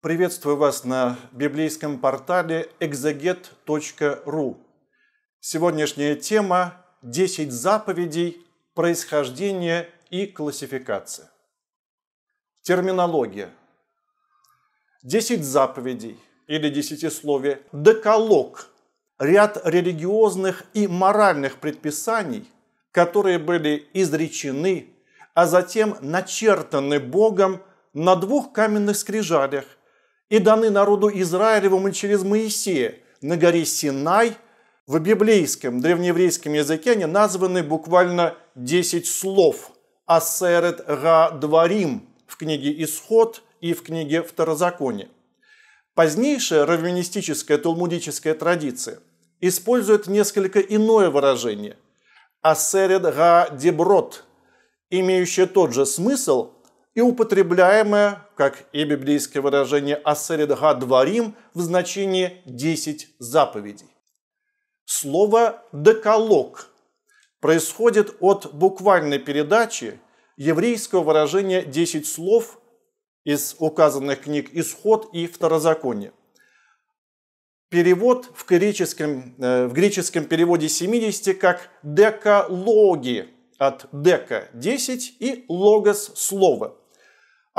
Приветствую вас на библейском портале exeget.ru. Сегодняшняя тема – 10 заповедей, происхождение и классификация. Терминология. 10 заповедей или десятисловие – декалог, ряд религиозных и моральных предписаний, которые были изречены, а затем начертаны Богом на двух каменных скрижалях и даны народу и через Моисея на горе Синай. В библейском, древнееврейском языке они названы буквально 10 слов. Асерет га дворим в книге Исход и в книге второзаконе Позднейшая раввинистическая талмудическая традиция использует несколько иное выражение – «асерет га деброд», имеющее тот же смысл, и употребляемое, как и библейское выражение «асеридга дворим» в значении «десять заповедей». Слово «деколог» происходит от буквальной передачи еврейского выражения «десять слов» из указанных книг «Исход» и «Второзаконие». Перевод в греческом, э, в греческом переводе 70 как «декалоги» от «дека» – 10 и «логос» – слово.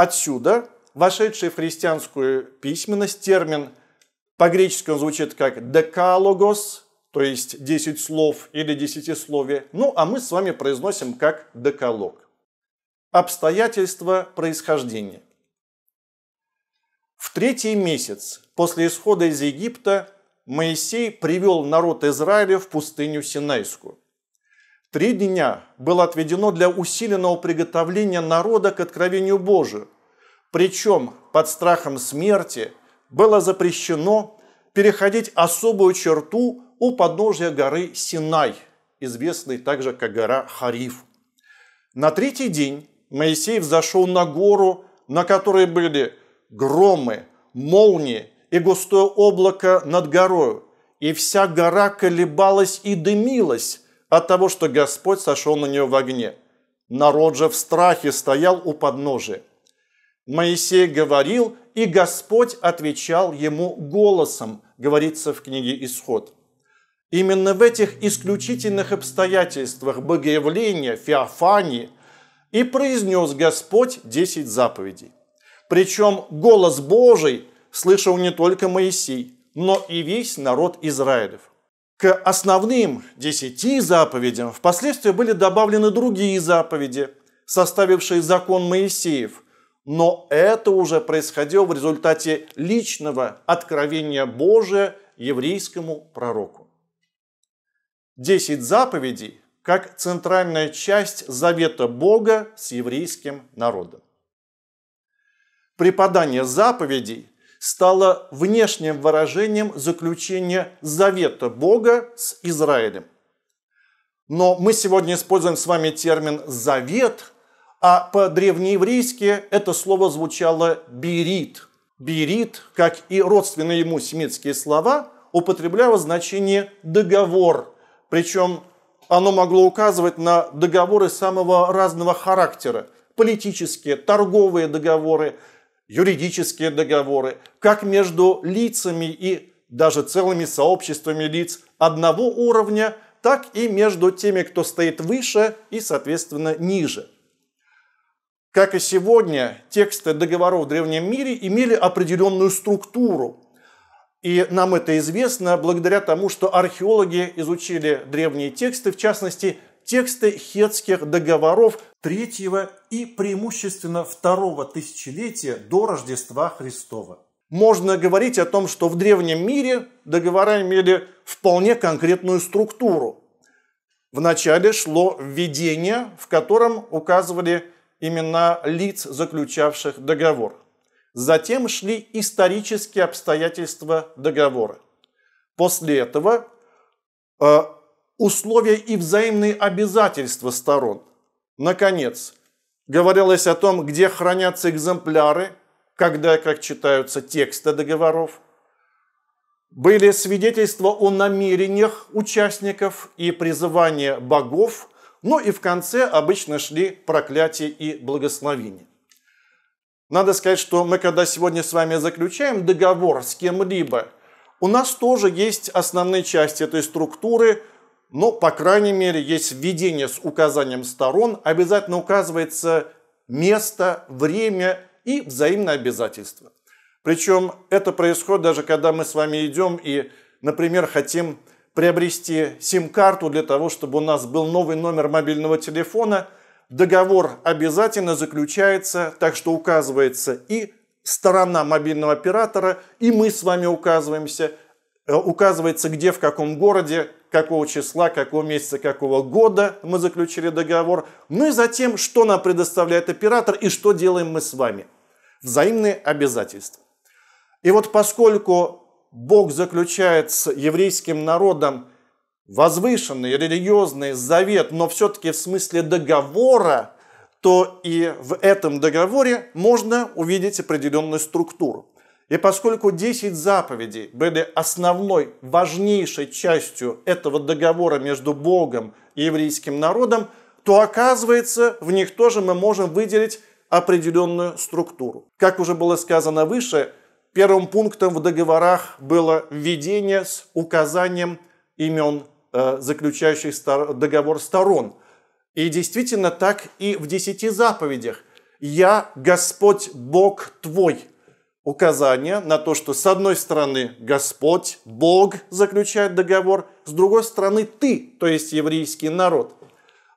Отсюда вошедший в христианскую письменность термин, по-гречески он звучит как «декалогос», то есть десять слов или десятисловие, ну а мы с вами произносим как «декалог». Обстоятельства происхождения. В третий месяц после исхода из Египта Моисей привел народ Израиля в пустыню Синайскую. Три дня было отведено для усиленного приготовления народа к откровению Божию. Причем под страхом смерти было запрещено переходить особую черту у подножия горы Синай, известной также как гора Хариф. На третий день Моисей взошел на гору, на которой были громы, молнии и густое облако над горою, и вся гора колебалась и дымилась, от того, что Господь сошел на нее в огне. Народ же в страхе стоял у подножия. Моисей говорил, и Господь отвечал ему голосом, говорится в книге «Исход». Именно в этих исключительных обстоятельствах богоявления, феофании и произнес Господь десять заповедей. Причем голос Божий слышал не только Моисей, но и весь народ Израилев. К основным десяти заповедям впоследствии были добавлены другие заповеди, составившие закон Моисеев, но это уже происходило в результате личного откровения Божия еврейскому пророку. Десять заповедей как центральная часть завета Бога с еврейским народом. Преподание заповедей стало внешним выражением заключения завета Бога с Израилем. Но мы сегодня используем с вами термин «завет», а по-древнееврейски это слово звучало «берит». «Берит», как и родственные ему семитские слова, употребляло значение «договор», причем оно могло указывать на договоры самого разного характера – политические, торговые договоры – юридические договоры, как между лицами и даже целыми сообществами лиц одного уровня, так и между теми, кто стоит выше и, соответственно, ниже. Как и сегодня, тексты договоров в древнем мире имели определенную структуру. И нам это известно благодаря тому, что археологи изучили древние тексты, в частности, тексты хетских договоров третьего и преимущественно второго тысячелетия до Рождества Христова. Можно говорить о том, что в древнем мире договора имели вполне конкретную структуру. Вначале шло введение, в котором указывали имена лиц, заключавших договор. Затем шли исторические обстоятельства договора. После этого э, условия и взаимные обязательства сторон. Наконец, говорилось о том, где хранятся экземпляры, когда и как читаются тексты договоров. Были свидетельства о намерениях участников и призывание богов, ну и в конце обычно шли проклятия и благословения. Надо сказать, что мы когда сегодня с вами заключаем договор с кем-либо, у нас тоже есть основные части этой структуры – но, по крайней мере, есть введение с указанием сторон, обязательно указывается место, время и взаимное обязательство. Причем это происходит даже когда мы с вами идем и, например, хотим приобрести сим-карту для того, чтобы у нас был новый номер мобильного телефона. Договор обязательно заключается, так что указывается и сторона мобильного оператора, и мы с вами указываемся, э, указывается где, в каком городе какого числа, какого месяца, какого года мы заключили договор. Ну и затем, что нам предоставляет оператор и что делаем мы с вами. Взаимные обязательства. И вот поскольку Бог заключает с еврейским народом возвышенный, религиозный завет, но все-таки в смысле договора, то и в этом договоре можно увидеть определенную структуру. И поскольку 10 заповедей были основной, важнейшей частью этого договора между Богом и еврейским народом, то оказывается, в них тоже мы можем выделить определенную структуру. Как уже было сказано выше, первым пунктом в договорах было введение с указанием имен э, заключающих договор сторон. И действительно так и в десяти заповедях. «Я Господь Бог твой», указание на то, что с одной стороны Господь, Бог заключает договор, с другой стороны ты, то есть еврейский народ.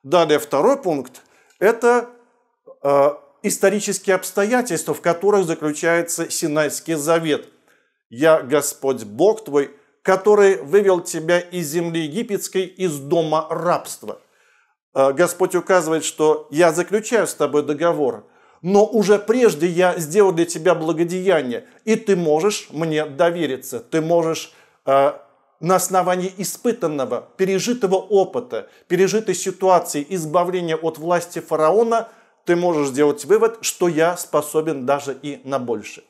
Далее второй пункт – это э, исторические обстоятельства, в которых заключается Синайский завет. «Я Господь Бог твой, который вывел тебя из земли египетской, из дома рабства». Э, Господь указывает, что «я заключаю с тобой договор», но уже прежде я сделал для тебя благодеяние, и ты можешь мне довериться, ты можешь э, на основании испытанного, пережитого опыта, пережитой ситуации, избавления от власти фараона, ты можешь сделать вывод, что я способен даже и на большее.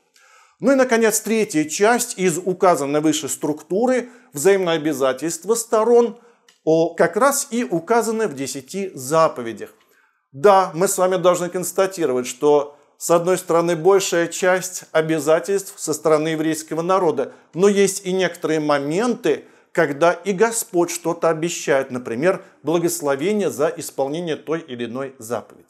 Ну и, наконец, третья часть из указанной выше структуры взаимное обязательство сторон – о, как раз и указаны в десяти заповедях. Да, мы с вами должны констатировать, что с одной стороны большая часть обязательств со стороны еврейского народа, но есть и некоторые моменты, когда и Господь что-то обещает, например, благословение за исполнение той или иной заповеди.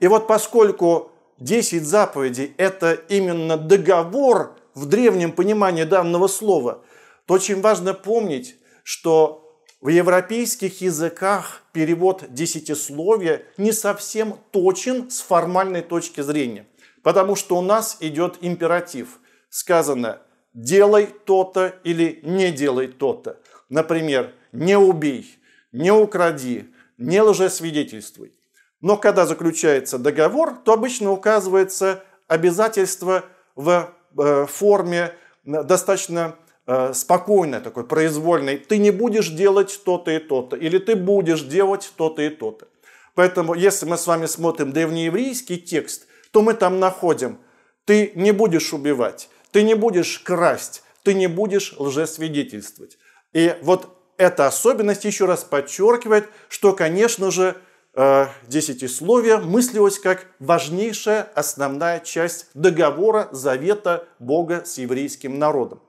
И вот поскольку 10 заповедей – это именно договор в древнем понимании данного слова, то очень важно помнить, что в европейских языках перевод десятисловия не совсем точен с формальной точки зрения, потому что у нас идет императив. Сказано «делай то-то» или «не делай то-то». Например, «не убей», «не укради», «не лжесвидетельствуй». Но когда заключается договор, то обычно указывается обязательство в э, форме э, достаточно Э, спокойный такой произвольный. Ты не будешь делать то-то и то-то, или ты будешь делать то-то и то-то. Поэтому, если мы с вами смотрим древнееврейский текст, то мы там находим, ты не будешь убивать, ты не будешь красть, ты не будешь лжесвидетельствовать. И вот эта особенность еще раз подчеркивает, что, конечно же, э, десятисловие мыслилось как важнейшая основная часть договора, завета Бога с еврейским народом.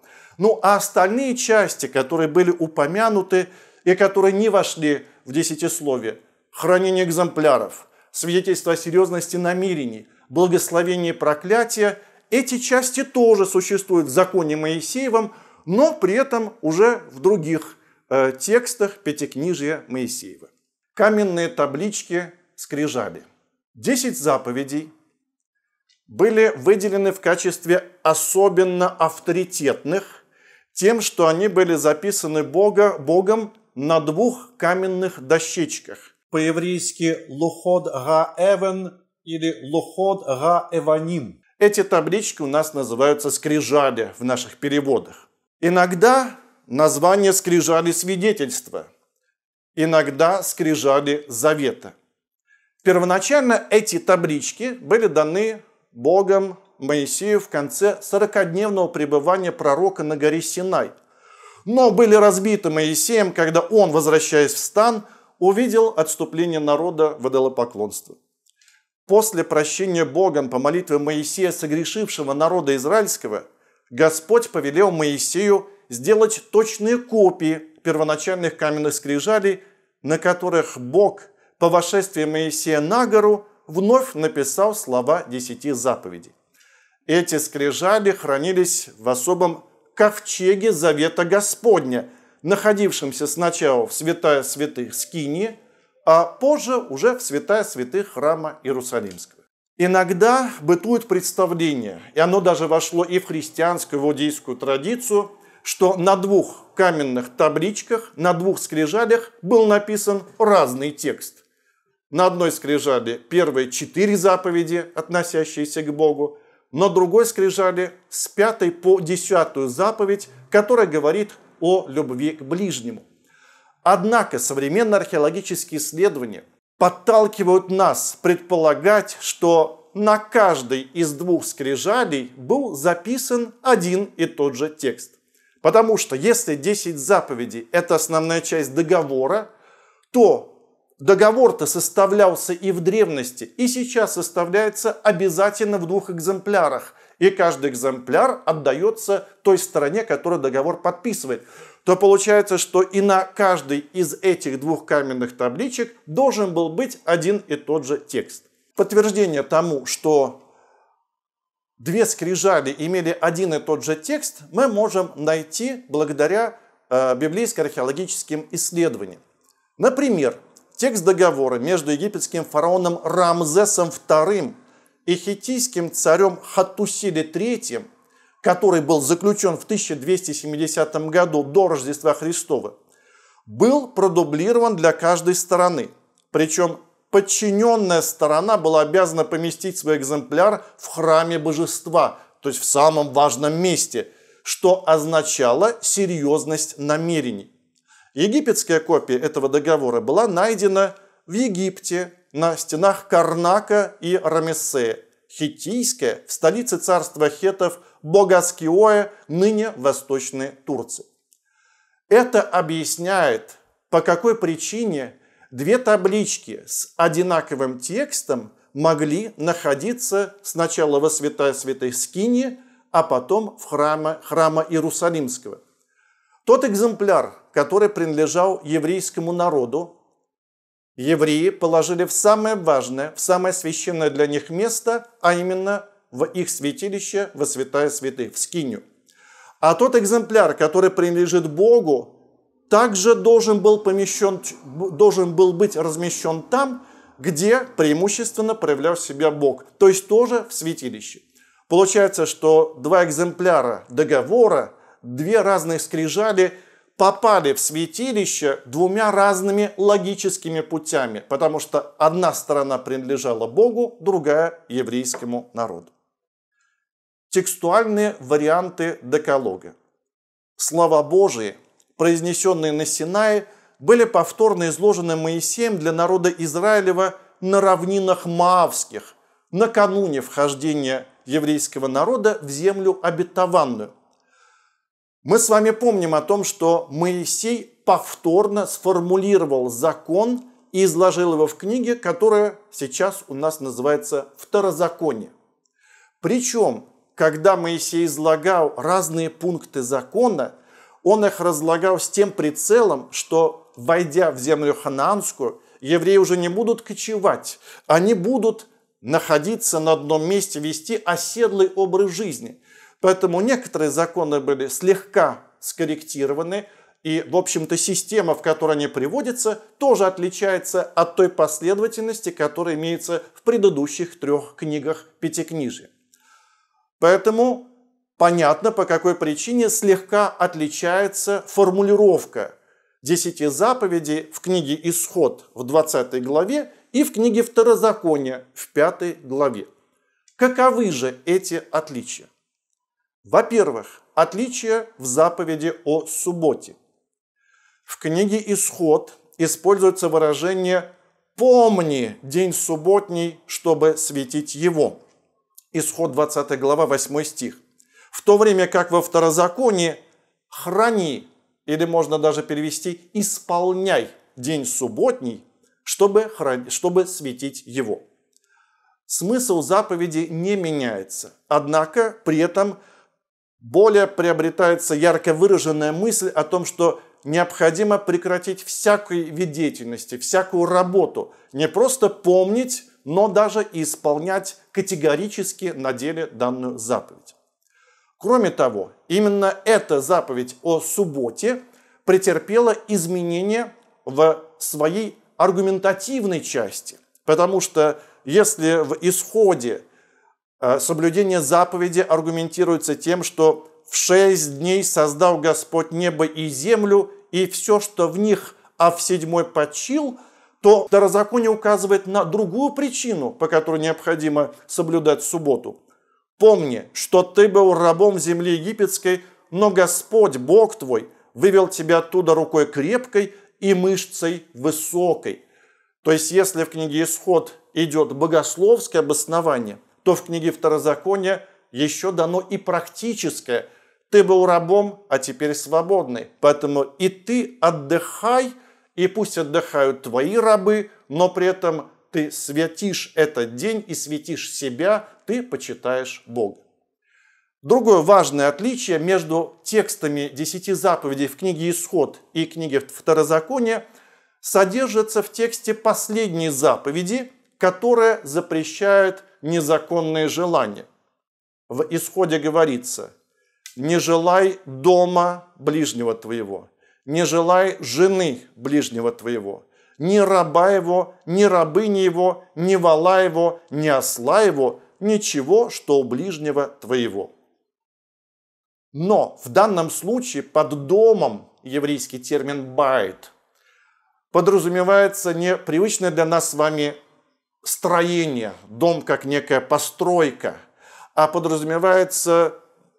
Ну а остальные части, которые были упомянуты и которые не вошли в десятисловие, хранение экземпляров, свидетельство о серьезности намерений, благословение проклятия, эти части тоже существуют в законе Моисеевом, но при этом уже в других э, текстах Пятикнижия Моисеева. Каменные таблички скрижали. Десять заповедей были выделены в качестве особенно авторитетных – тем, что они были записаны Бога, Богом на двух каменных дощечках. По-еврейски «луход га эвен» или «луход га эваним». Эти таблички у нас называются скрижали в наших переводах. Иногда название скрижали свидетельства, иногда скрижали завета. Первоначально эти таблички были даны Богом Моисею в конце 40-дневного пребывания пророка на горе Синай. Но были разбиты Моисеем, когда он, возвращаясь в стан, увидел отступление народа в идолопоклонство. После прощения Богом по молитве Моисея, согрешившего народа израильского, Господь повелел Моисею сделать точные копии первоначальных каменных скрижалей, на которых Бог по вошествии Моисея на гору вновь написал слова десяти заповедей. Эти скрижали хранились в особом ковчеге Завета Господня, находившемся сначала в святая святых Скинии, а позже уже в святая святых храма Иерусалимского. Иногда бытует представление, и оно даже вошло и в христианскую, и в иудейскую традицию, что на двух каменных табличках, на двух скрижалях был написан разный текст. На одной скрижали первые четыре заповеди, относящиеся к Богу, на другой скрижали с пятой по десятую заповедь, которая говорит о любви к ближнему. Однако современные археологические исследования подталкивают нас предполагать, что на каждой из двух скрижалей был записан один и тот же текст. Потому что если 10 заповедей – это основная часть договора, то Договор-то составлялся и в древности, и сейчас составляется обязательно в двух экземплярах. И каждый экземпляр отдается той стороне, которая договор подписывает. То получается, что и на каждой из этих двух каменных табличек должен был быть один и тот же текст. Подтверждение тому, что две скрижали имели один и тот же текст, мы можем найти благодаря э, библейско-археологическим исследованиям. Например, Текст договора между египетским фараоном Рамзесом II и хитийским царем Хатусиле III, который был заключен в 1270 году до Рождества Христова, был продублирован для каждой стороны. Причем подчиненная сторона была обязана поместить свой экземпляр в храме божества, то есть в самом важном месте, что означало серьезность намерений. Египетская копия этого договора была найдена в Египте на стенах Карнака и Рамессе, хитийская в столице царства хетов Богаскиоэ, ныне Восточной Турции. Это объясняет, по какой причине две таблички с одинаковым текстом могли находиться сначала во святая святой Скине, а потом в храме храма Иерусалимского – тот экземпляр, который принадлежал еврейскому народу, евреи положили в самое важное, в самое священное для них место, а именно в их святилище, во святая святых, в скиню. А тот экземпляр, который принадлежит Богу, также должен был, помещен, должен был быть размещен там, где преимущественно проявлял себя Бог, то есть тоже в святилище. Получается, что два экземпляра договора – две разные скрижали попали в святилище двумя разными логическими путями, потому что одна сторона принадлежала Богу, другая – еврейскому народу. Текстуальные варианты декалога. Слова Божии, произнесенные на Синае, были повторно изложены Моисеем для народа Израилева на равнинах Маавских, накануне вхождения еврейского народа в землю обетованную. Мы с вами помним о том, что Моисей повторно сформулировал закон и изложил его в книге, которая сейчас у нас называется Второзаконие. Причем, когда Моисей излагал разные пункты закона, он их разлагал с тем прицелом, что, войдя в землю ханаанскую, евреи уже не будут кочевать, они будут находиться на одном месте, вести оседлый образ жизни – Поэтому некоторые законы были слегка скорректированы, и, в общем-то, система, в которой они приводятся, тоже отличается от той последовательности, которая имеется в предыдущих трех книгах Пятикнижия. Поэтому понятно, по какой причине слегка отличается формулировка десяти заповедей в книге «Исход» в 20 главе и в книге «Второзаконие» в 5 главе. Каковы же эти отличия? Во-первых, отличие в заповеди о субботе. В книге «Исход» используется выражение «помни день субботний, чтобы светить его». Исход 20 глава 8 стих. В то время как во второзаконии «храни» или можно даже перевести «исполняй день субботний, чтобы, храни, чтобы светить его». Смысл заповеди не меняется, однако при этом – более приобретается ярко выраженная мысль о том, что необходимо прекратить всякий вид деятельности, всякую работу, не просто помнить, но даже и исполнять категорически на деле данную заповедь. Кроме того, именно эта заповедь о субботе претерпела изменения в своей аргументативной части, потому что если в исходе Э, соблюдение заповеди аргументируется тем, что в шесть дней создал Господь небо и землю, и все, что в них, а в седьмой почил, то второзаконие указывает на другую причину, по которой необходимо соблюдать субботу. Помни, что ты был рабом земли египетской, но Господь, Бог твой, вывел тебя оттуда рукой крепкой и мышцей высокой. То есть, если в книге Исход идет богословское обоснование – то в книге Второзакония еще дано и практическое. Ты был рабом, а теперь свободный. Поэтому и ты отдыхай, и пусть отдыхают твои рабы, но при этом ты святишь этот день и святишь себя, ты почитаешь Бога. Другое важное отличие между текстами десяти заповедей в книге «Исход» и книге «Второзаконие» содержится в тексте последней заповеди, которая запрещает незаконные желания. В исходе говорится, не желай дома ближнего твоего, не желай жены ближнего твоего, ни раба его, ни рабыни его, ни вала его, ни осла его, ничего, что у ближнего твоего. Но в данном случае под домом еврейский термин «байт» подразумевается не привычный для нас с вами строение, дом как некая постройка, а подразумевается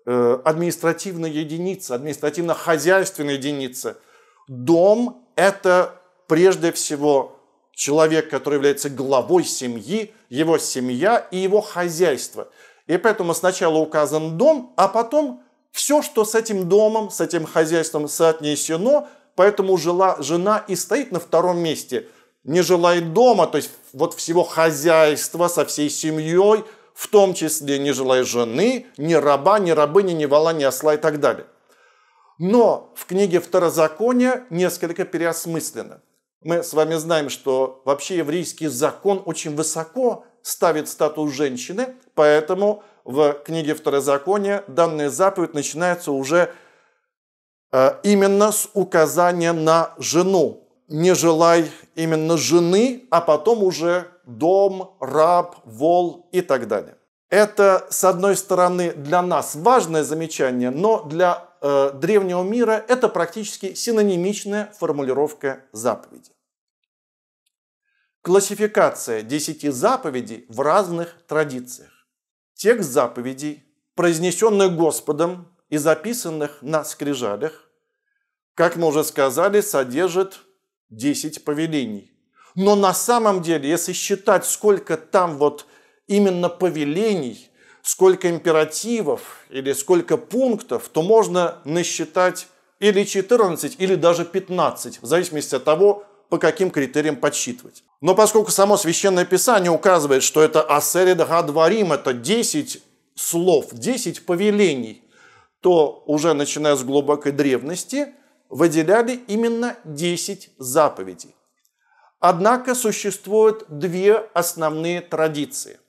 э, административная единица, административно-хозяйственная единица. Дом – это прежде всего человек, который является главой семьи, его семья и его хозяйство. И поэтому сначала указан дом, а потом все, что с этим домом, с этим хозяйством соотнесено, поэтому жила, жена и стоит на втором месте – не желает дома, то есть вот всего хозяйства со всей семьей, в том числе не желая жены, ни раба, ни рабыни, ни вала, ни осла и так далее. Но в книге Второзакония несколько переосмыслено. Мы с вами знаем, что вообще еврейский закон очень высоко ставит статус женщины, поэтому в книге Второзакония данная заповедь начинается уже э, именно с указания на жену, не желай именно жены, а потом уже дом, раб, вол и так далее. Это, с одной стороны, для нас важное замечание, но для э, древнего мира это практически синонимичная формулировка заповеди. Классификация десяти заповедей в разных традициях. Текст заповедей, произнесенный Господом и записанных на скрижалях, как мы уже сказали, содержит 10 повелений. Но на самом деле, если считать, сколько там вот именно повелений, сколько императивов или сколько пунктов, то можно насчитать или 14, или даже 15, в зависимости от того, по каким критериям подсчитывать. Но поскольку само Священное Писание указывает, что это Асерид Гадварим, это 10 слов, 10 повелений, то уже начиная с глубокой древности – выделяли именно 10 заповедей. Однако существуют две основные традиции.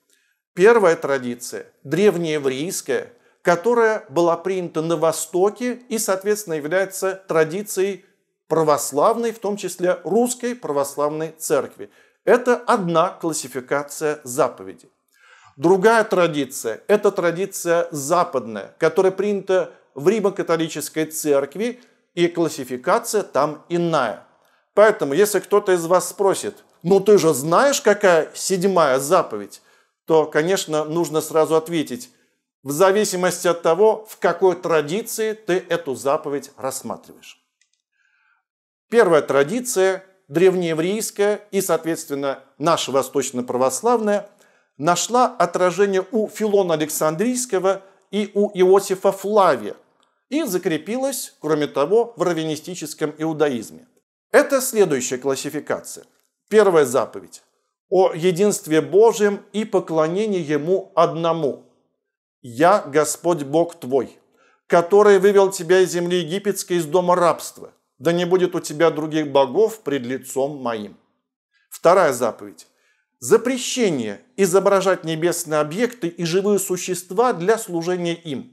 Первая традиция – древнееврейская, которая была принята на Востоке и, соответственно, является традицией православной, в том числе русской православной церкви. Это одна классификация заповедей. Другая традиция – это традиция западная, которая принята в Римо-католической церкви – и классификация там иная. Поэтому, если кто-то из вас спросит, ну ты же знаешь, какая седьмая заповедь, то, конечно, нужно сразу ответить, в зависимости от того, в какой традиции ты эту заповедь рассматриваешь. Первая традиция, древнееврейская и, соответственно, наша восточно-православная, нашла отражение у Филона Александрийского и у Иосифа Флавия, и закрепилась, кроме того, в раввинистическом иудаизме. Это следующая классификация. Первая заповедь о единстве Божьем и поклонении Ему одному. «Я Господь Бог твой, который вывел тебя из земли египетской, из дома рабства. Да не будет у тебя других богов пред лицом моим». Вторая заповедь. Запрещение изображать небесные объекты и живые существа для служения им –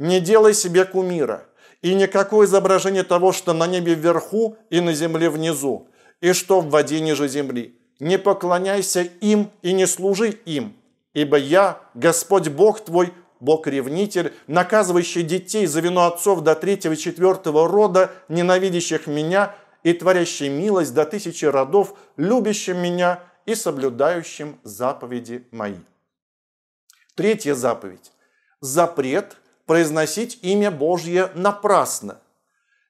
не делай себе кумира и никакого изображения того, что на небе вверху и на земле внизу, и что в воде ниже земли. Не поклоняйся им и не служи им, ибо я, Господь Бог твой, Бог-ревнитель, наказывающий детей за вину отцов до третьего и четвертого рода, ненавидящих меня и творящий милость до тысячи родов, любящим меня и соблюдающим заповеди мои. Третья заповедь. Запрет произносить имя Божье напрасно.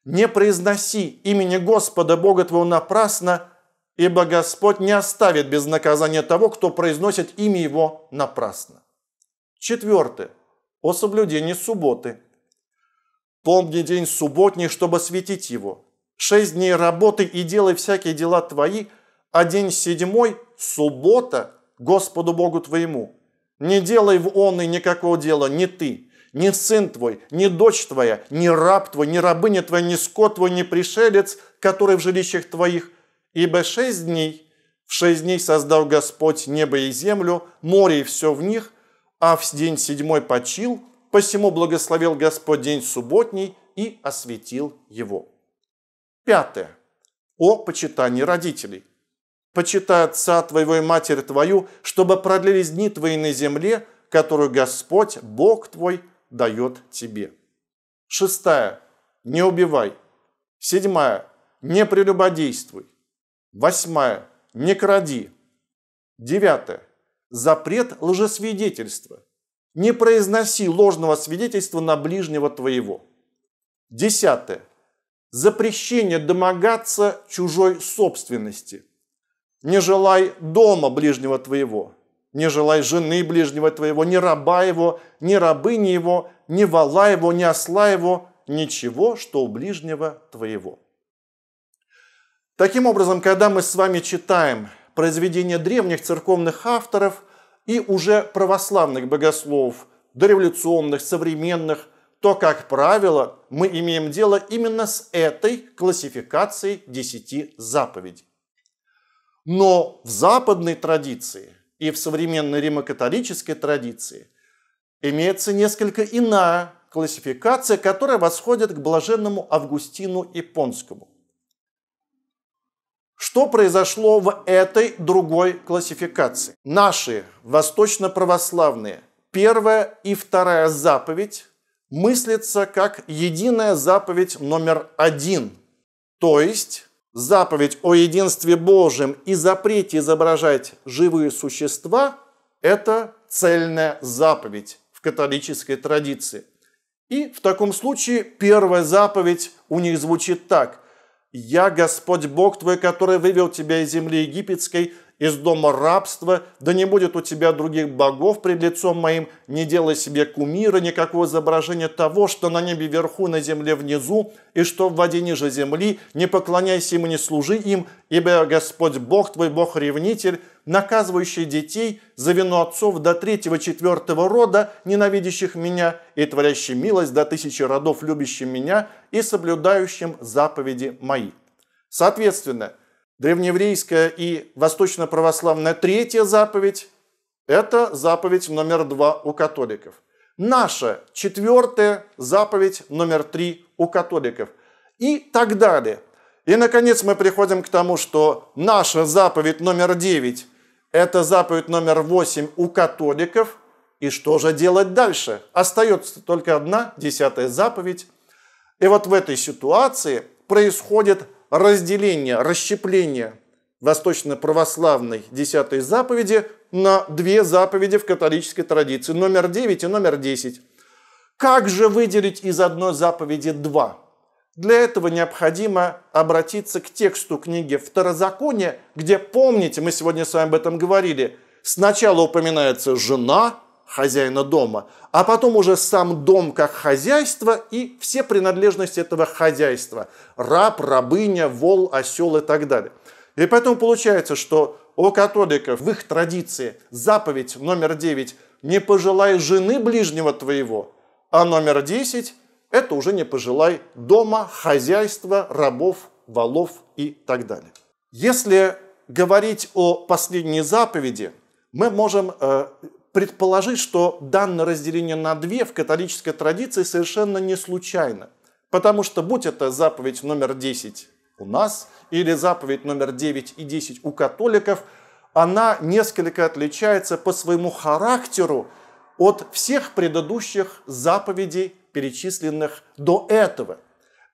Не произноси имени Господа Бога твоего напрасно, ибо Господь не оставит без наказания того, кто произносит имя Его напрасно. Четвертое. О соблюдении субботы. Помни день субботний, чтобы светить его. Шесть дней работы и делай всякие дела твои, а день седьмой – суббота Господу Богу твоему. Не делай в он и никакого дела не ты, ни сын твой, ни дочь твоя, ни раб твой, ни рабыня твоя, ни скот твой, ни пришелец, который в жилищах твоих. Ибо шесть дней, в шесть дней создал Господь небо и землю, море и все в них, а в день седьмой почил, посему благословил Господь день субботний и осветил его. Пятое. О почитании родителей. «Почитай отца твоего и матерь твою, чтобы продлились дни твои на земле, которую Господь, Бог твой, дает тебе. Шестая. Не убивай. Седьмая. Не прелюбодействуй. Восьмая. Не кради. Девятое. Запрет лжесвидетельства. Не произноси ложного свидетельства на ближнего твоего. Десятое. Запрещение домогаться чужой собственности. Не желай дома ближнего твоего. Не желай жены ближнего твоего, ни раба его, ни рабыни его, ни вала его, ни осла его, ничего, что у ближнего твоего. Таким образом, когда мы с вами читаем произведения древних церковных авторов и уже православных богословов, дореволюционных, современных, то, как правило, мы имеем дело именно с этой классификацией десяти заповедей. Но в западной традиции и в современной римокатолической традиции имеется несколько иная классификация, которая восходит к блаженному Августину Японскому. Что произошло в этой другой классификации? Наши восточно-православные первая и вторая заповедь мыслится как единая заповедь номер один, то есть заповедь о единстве Божьем и запрете изображать живые существа – это цельная заповедь в католической традиции. И в таком случае первая заповедь у них звучит так. «Я Господь Бог твой, который вывел тебя из земли египетской, из дома рабства, да не будет у тебя других богов пред лицом моим, не делай себе кумира, никакого изображения того, что на небе вверху, на земле внизу, и что в воде ниже земли, не поклоняйся им и не служи им, ибо Господь Бог твой, Бог-ревнитель, наказывающий детей за вину отцов до третьего, четвертого рода, ненавидящих меня, и творящий милость до тысячи родов, любящим меня и соблюдающим заповеди мои». Соответственно, древнееврейская и восточно-православная третья заповедь – это заповедь номер два у католиков. Наша четвертая заповедь номер три у католиков. И так далее. И, наконец, мы приходим к тому, что наша заповедь номер девять – это заповедь номер восемь у католиков. И что же делать дальше? Остается только одна, десятая заповедь. И вот в этой ситуации происходит разделение, расщепление восточно-православной десятой заповеди на две заповеди в католической традиции, номер 9 и номер 10. Как же выделить из одной заповеди два? Для этого необходимо обратиться к тексту книги Второзакония, где, помните, мы сегодня с вами об этом говорили, сначала упоминается жена, хозяина дома, а потом уже сам дом как хозяйство и все принадлежности этого хозяйства. Раб, рабыня, вол, осел и так далее. И поэтому получается, что у католиков в их традиции заповедь номер 9 «Не пожелай жены ближнего твоего», а номер 10 – это уже не пожелай дома, хозяйства, рабов, волов и так далее. Если говорить о последней заповеди, мы можем э, предположить, что данное разделение на две в католической традиции совершенно не случайно. Потому что будь это заповедь номер 10 у нас или заповедь номер 9 и 10 у католиков, она несколько отличается по своему характеру от всех предыдущих заповедей, перечисленных до этого.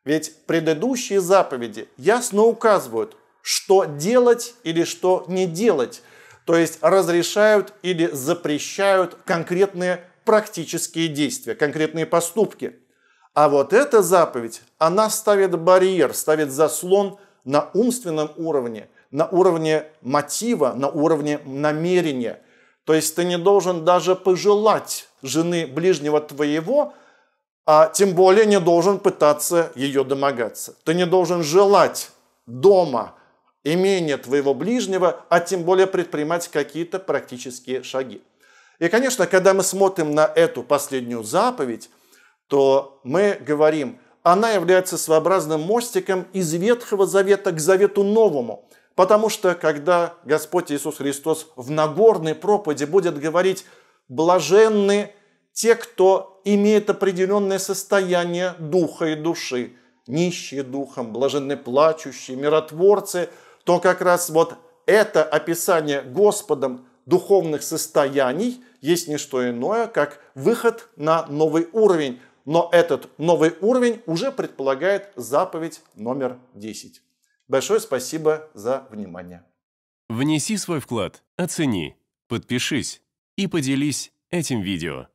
Ведь предыдущие заповеди ясно указывают, что делать или что не делать – то есть разрешают или запрещают конкретные практические действия, конкретные поступки. А вот эта заповедь, она ставит барьер, ставит заслон на умственном уровне, на уровне мотива, на уровне намерения. То есть ты не должен даже пожелать жены ближнего твоего, а тем более не должен пытаться ее домогаться. Ты не должен желать дома имение твоего ближнего, а тем более предпринимать какие-то практические шаги. И, конечно, когда мы смотрим на эту последнюю заповедь, то мы говорим, она является своеобразным мостиком из Ветхого Завета к Завету Новому. Потому что, когда Господь Иисус Христос в Нагорной проповеди будет говорить «блаженны те, кто имеет определенное состояние духа и души, нищие духом, блаженны плачущие, миротворцы – то как раз вот это описание Господом духовных состояний есть не что иное, как выход на новый уровень. Но этот новый уровень уже предполагает заповедь номер 10. Большое спасибо за внимание. Внеси свой вклад, оцени, подпишись и поделись этим видео.